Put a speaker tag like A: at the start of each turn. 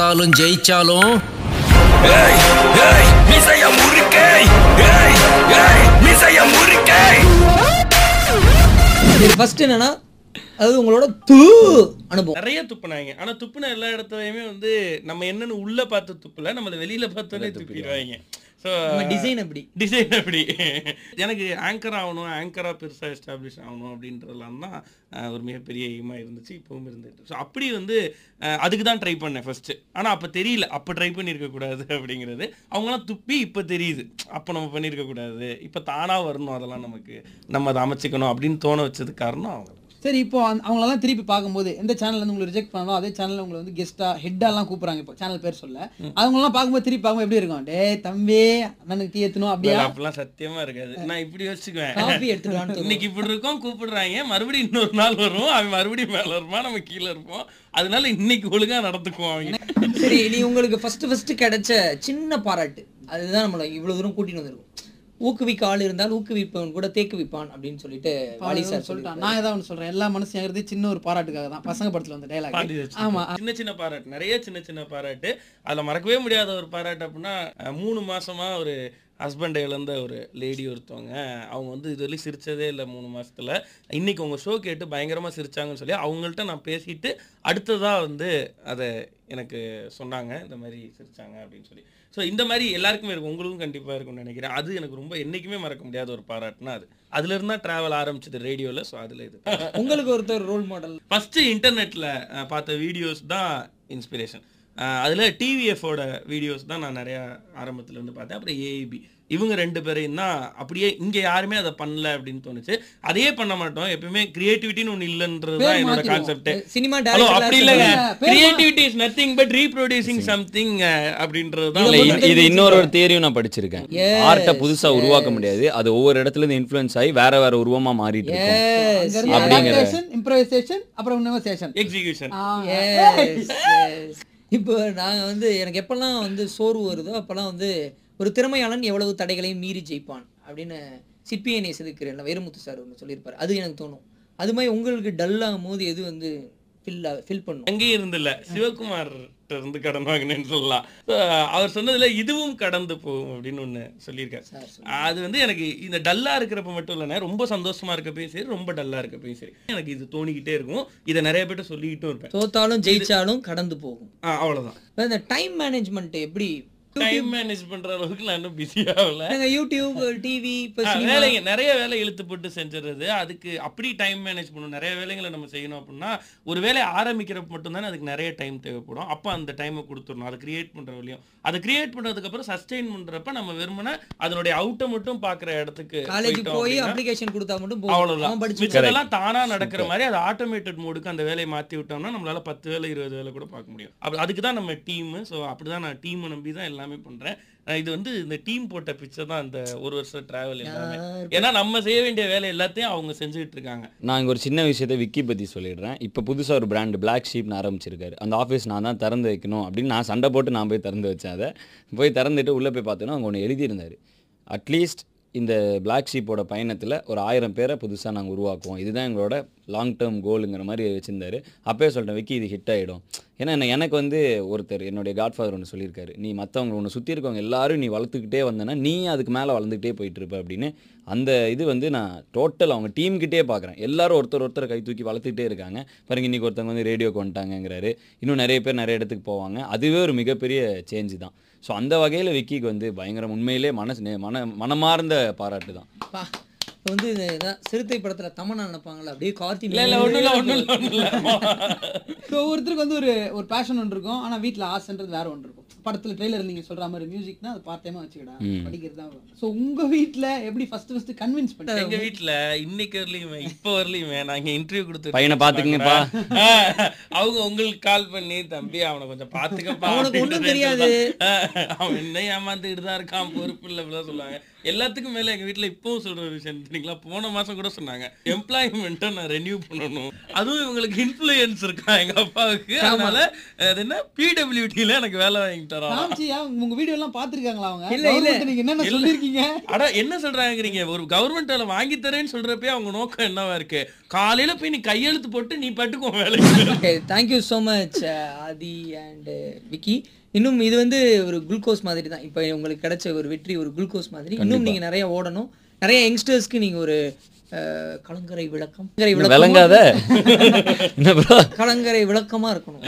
A: தோத்தாலும் ஜெயிச்சாலும் ஃபர்ஸ்ட் என்னன்னா அது உங்களோட தூ அனுபவம்
B: நிறைய துப்புனாங்க ஆனா துப்புன எல்லா இடத்துலயுமே வந்து நம்ம என்னன்னு உள்ள பார்த்து துப்புல நம்ம வெளியில பார்த்தோன்னே துப்பிடுவாங்க ஸோ டிசைன் அப்படி டிசைன் அப்படி எனக்கு ஆங்கர் ஆகணும் ஆங்கராக பெருசாக எஸ்டாப்ளிஷ் ஆகணும் அப்படின்றதுலாம் தான் ஒரு மிகப்பெரிய எய்மாக இருந்துச்சு இப்போவும் இருந்துட்டு ஸோ அப்படி வந்து அதுக்கு தான் ட்ரை பண்ணேன் ஃபஸ்ட்டு ஆனால் அப்போ தெரியல அப்போ ட்ரை பண்ணியிருக்கக்கூடாது அப்படிங்கிறது அவங்களாம் துப்பி இப்போ தெரியுது அப்போ நம்ம பண்ணியிருக்கக்கூடாது இப்போ தானாக வரணும் அதெல்லாம் நமக்கு நம்ம அதை அமைச்சிக்கணும் அப்படின்னு தோண வச்சது காரணம் அவங்க
A: சரி இப்போ அந் அவங்களெல்லாம் திருப்பி பார்க்கும்போது எந்த சேனல் வந்து உங்களை ரிஜெக்ட் பண்ணாலும் அதே சேனல் உங்களை வந்து கெஸ்ட்டாக ஹெட்டாலாம் கூப்பிட்றாங்க
B: இப்போ சேனல் பேர் சொல்ல
A: அவங்களாம் பார்க்கும்போது திருப்பி பார்க்கும்போது எப்படி இருக்கும் டே தம்பி நனக்கு டீ ஏற்றணும் அப்படியே
B: அப்படிலாம் சத்தியமாக இருக்காது நான் இப்படி வச்சுக்குவேன் காஃபி எடுத்துக்கலாம் இன்னைக்கு இப்படி இருக்கும் கூப்பிடுறாங்க மறுபடியும் இன்னொரு நாள் வரும் அவன் மறுபடியும் மேலே வருமா நம்ம கீழே இருப்போம் அதனால இன்னைக்கு ஒழுங்காக நடந்துக்குவோம் அவங்க
A: சரி நீ உங்களுக்கு ஃபர்ஸ்ட் ஃபர்ஸ்ட் கிடைச்ச சின்ன பாராட்டு அதுதான் நம்மளை இவ்வளோ தூரம் கூட்டின்னு வந்துருக்கும் ஊக்குவிக்க ஆள் இருந்தால் ஊக்குவிப்பவன் கூட தேக்குவிப்பான் அப்படின்னு சொல்லிட்டு வாலி சார் சொல்லிட்டான் நான் ஏதாவது ஒன்று சொல்றேன் எல்லா மனசையும் எங்கிறது சின்ன ஒரு பாராட்டுக்காக தான் பசங்க படத்தில் வந்த டைலாக் ஆமா
B: சின்ன சின்ன பாராட்டு நிறைய சின்ன சின்ன பாராட்டு அதில் மறக்கவே முடியாத ஒரு பாராட்டு அப்படின்னா மூணு மாசமா ஒரு ஹஸ்பண்டை இழந்த ஒரு லேடி ஒருத்தவங்க அவங்க வந்து இது வரைக்கும் சிரித்ததே இல்லை மூணு மாதத்தில் இன்றைக்கி உங்க ஷோ கேட்டு பயங்கரமாக சிரித்தாங்கன்னு சொல்லி அவங்கள்ட்ட நான் பேசிட்டு அடுத்ததாக வந்து அதை எனக்கு சொன்னாங்க இந்த மாதிரி சிரித்தாங்க அப்படின்னு சொல்லி ஸோ இந்த மாதிரி எல்லாருக்குமே இருக்கும் உங்களுக்கும் கண்டிப்பாக இருக்கும்னு நினைக்கிறேன் அது எனக்கு ரொம்ப என்றைக்குமே மறக்க முடியாத ஒரு பாராட்டுனா அது அதுலேருந்து தான் ட்ராவல் ஆரம்பிச்சது ரேடியோவில் ஸோ அதில் இது
A: உங்களுக்கு ஒருத்தர் ரோல் மாடல்
B: ஃபஸ்ட்டு இன்டர்நெட்டில் பார்த்த வீடியோஸ் தான் இன்ஸ்பிரேஷன் அதில் டிவிஎஃபோட வீடியோஸ் தான் நான் நிறையா ஆரம்பத்தில் வந்து பார்த்தேன் அப்புறம் ஏஐபி இவங்க ரெண்டு பேரையும் தான் அப்படியே இங்கே யாருமே அதை பண்ணல அப்படின்னு தோணுச்சு அதையே பண்ண மாட்டோம் எப்பயுமே கிரியேட்டிவிட்டின்னு ஒன்று இல்லைன்றதுதான் என்னோட கான்செப்ட் சினிமா அப்படி இல்லைங்க creativity is nothing but reproducing something அப்படின்றது தான் இது இன்னொரு தேரியும் தியரியும் நான் படிச்சிருக்கேன் ஆர்ட்டை புதுசாக உருவாக்க முடியாது அது ஒவ்வொரு இடத்துல இருந்து இன்ஃப்ளூயன்ஸ் ஆகி வேற வேற உருவமா மாறிட்டு இருக்கும் அப்படிங்கிற
A: இம்ப்ரோவைசேஷன் அப்புறம் எக்ஸிகியூஷன் இப்போ நாங்கள் வந்து எனக்கு எப்போல்லாம் வந்து சோர்வு வருதோ அப்போல்லாம் வந்து ஒரு திறமையாளன் எவ்வளவு தடைகளையும் மீறி ஜெயிப்பான் அப்படின்னு சிற்பியை நேசதுக்கிறேன் வைரமுத்து சார் ஒன்று சொல்லியிருப்பார் அது எனக்கு தோணும் அது மாதிரி உங்களுக்கு டல்லாகும் போது எது வந்து ஃபில் ஃபில் பண்ணும்
B: அங்கேயும் இருந்தில்ல சிவகுமார் இருந்து கடன் வாங்கினேன்னு சொல்லலாம் அவர் சொன்னதுல இதுவும் கடந்து போகும் அப்படின்னு ஒன்று சொல்லியிருக்காரு அது வந்து எனக்கு இந்த டல்லா இருக்கிறப்ப மட்டும் இல்லைன்னா ரொம்ப சந்தோஷமா இருக்கப்பயும் சரி ரொம்ப டல்லா இருக்கப்பயும் சரி எனக்கு இது தோணிக்கிட்டே இருக்கும் இதை நிறைய பேர்ட்ட சொல்லிக்கிட்டும் இருப்பேன்
A: தோத்தாலும் ஜெயிச்சாலும் கடந்து போகும் அவ்வளோதான் இந்த டைம் மேனேஜ்மெண்ட் எப்படி
B: டைம் மேனேஜ் பண்ற அளவுக்கு நான் இன்னும் பிஸி ஆகல யூடியூப் டிவி வேலைங்க நிறைய வேலை இழுத்து போட்டு செஞ்சிடுறது அதுக்கு அப்படி டைம் மேனேஜ் பண்ணும் நிறைய வேலைகளை நம்ம செய்யணும் அப்படின்னா ஒரு வேலை ஆரம்பிக்கிறப்ப மட்டும்தானே அதுக்கு நிறைய டைம் தேவைப்படும் அப்போ அந்த டைமை கொடுத்துடணும் அதை கிரியேட் பண்ற வழியும் அதை கிரியேட் பண்றதுக்கு அப்புறம் சஸ்டெயின் பண்றப்ப நம்ம வெறுமனா அதனுடைய அவுட்டை மட்டும் பாக்குற இடத்துக்கு போய்
A: அப்ளிகேஷன் கொடுத்தா மட்டும் அவ்வளவுதான் மிச்சதெல்லாம் தானா நடக்கிற
B: மாதிரி அது ஆட்டோமேட்டட் மோடுக்கு அந்த வேலையை மாத்தி விட்டோம்னா நம்மளால பத்து வேலை இருபது வேலை கூட பார்க்க முடியும் அதுக்கு தான் நம்ம டீம் ஸோ அப்படிதான் நான் டீமை நம்பி தான் எல்லாமே பண்ணுறேன் இது வந்து இந்த டீம் போட்ட பிக்சர் தான் இந்த ஒரு வருஷம் டிராவல் எல்லாமே ஏன்னா நம்ம செய்ய வேண்டிய வேலை எல்லாத்தையும் அவங்க செஞ்சுக்கிட்டு இருக்காங்க நான் இங்கே ஒரு சின்ன விஷயத்த விக்கி பற்றி சொல்லிடுறேன் இப்போ புதுசாக ஒரு பிராண்டு பிளாக் ஷீப்னு ஆரம்பிச்சிருக்காரு அந்த ஆஃபீஸ் நான் தான் திறந்து வைக்கணும் அப்படின்னு நான் சண்டை போட்டு நான் போய் திறந்து வச்சேன் அதை போய் திறந்துட்டு உள்ளே போய் பார்த்தோன்னா அவங்க ஒன்று எழுதியிருந்தாரு அட்லீஸ்ட் இந்த பிளாக் ஷீப்போட பயணத்தில் ஒரு ஆயிரம் பேரை புதுசாக நாங்கள் உருவாக்குவோம் இதுதான் எங்களோட லாங் டேர்ம் கோலுங்கிற மாதிரி வச்சுருந்தாரு அப்போயே சொல்லிட்டேன் விக்கி இது ஹிட் ஆகிடும் ஏன்னா என்ன எனக்கு வந்து ஒருத்தர் என்னுடைய காட்ஃபாதர் ஒன்று சொல்லியிருக்காரு நீ மற்றவங்க ஒன்று சுற்றி இருக்கவங்க எல்லாரும் நீ வளர்த்துக்கிட்டே வந்தேன்னா நீ அதுக்கு மேலே வளர்ந்துக்கிட்டே போயிட்டு இருப்ப அப்படின்னு அந்த இது வந்து நான் டோட்டல் அவங்க டீம்கிட்டே பார்க்குறேன் எல்லாரும் ஒருத்தர் ஒருத்தர் கை தூக்கி வளர்த்துக்கிட்டே இருக்காங்க பாருங்க இன்றைக்கி ஒருத்தவங்க வந்து ரேடியோக்கு வந்துட்டாங்கிறாரு இன்னும் நிறைய பேர் நிறைய இடத்துக்கு போவாங்க அதுவே ஒரு மிகப்பெரிய சேஞ்சு தான் ஸோ அந்த வகையில் விக்கிக்கு வந்து பயங்கரம் உண்மையிலே மனசு மன மனமார்ந்த பாராட்டு தான்
A: இப்போ வந்து சிறுத்தை படத்துல தமனா நினைப்பாங்களா அப்படியே கார்த்தி ஒவ்வொருத்தருக்கு வந்து ஒரு ஒரு பேஷன் ஒன்று இருக்கும் ஆனா வீட்டுல ஆசைன்றது வேற ஒன்று இருக்கும் படத்துல ட்ரெய்லர் நீங்க சொல்ற மாதிரி மியூசிக்னா அது பார்ட் டைமாக வச்சுக்கடா படிக்கிறது தான் ஸோ உங்கள் வீட்டில் எப்படி ஃபஸ்ட்டு ஃபஸ்ட்டு கன்வின்ஸ்
B: பண்ணி எங்க வீட்டில் இன்னைக்கு வரலையுமே இப்போ வரலையுமே இங்க இன்டர்வியூ கொடுத்து பையனை பார்த்துக்குங்கப்பா அவங்க உங்களுக்கு கால் பண்ணி தம்பி அவனை கொஞ்சம் பாத்துக்கப்பா அவனுக்கு ஒன்றும் தெரியாது அவன் என்ன ஏமாந்துக்கிட்டு தான் இருக்கான் பொறுப்பு இல்லை சொல்லுவாங்க எல்லாத்துக்கும் மேல எங்க வீட்டுல இப்போவும் சொல்கிற விஷயம் கம்பெனிங்களா போன மாசம் கூட சொன்னாங்க எம்ப்ளாய்மெண்ட்டை நான் ரெனியூ பண்ணணும் அதுவும் இவங்களுக்கு இன்ஃப்ளூயன்ஸ் இருக்கா எங்க அப்பாவுக்கு அதனால அது என்ன பிடபிள்யூடியில எனக்கு வேலை வாங்கி
A: தரோம் உங்க எல்லாம் பார்த்துருக்காங்களா அவங்க இல்ல இல்ல நீங்க என்ன சொல்லிருக்கீங்க
B: அட என்ன சொல்றாங்கறீங்க ஒரு கவர்மெண்ட் வேலை வாங்கி தரேன்னு சொல்கிறப்பே அவங்க நோக்கம் என்னவா இருக்கு காலையில போய் நீ கையெழுத்து போட்டு நீ பட்டுக்கோ வேலைக்கு
A: thank you so much Aadhi and Vicky இன்னும் இது வந்து ஒரு குளுக்கோஸ் மாதிரி தான் இப்போ உங்களுக்கு கிடைச்ச ஒரு வெற்றி ஒரு குளுக்கோஸ் மாதிரி இன்னும் நீங்கள் நிறைய ஓடணும் நிறைய யங்ஸ்டர்ஸ்க்கு நீங்கள் ஒரு கலங்கரை விளக்கம் கலங்கரை விளக்கமாக இருக்கணும்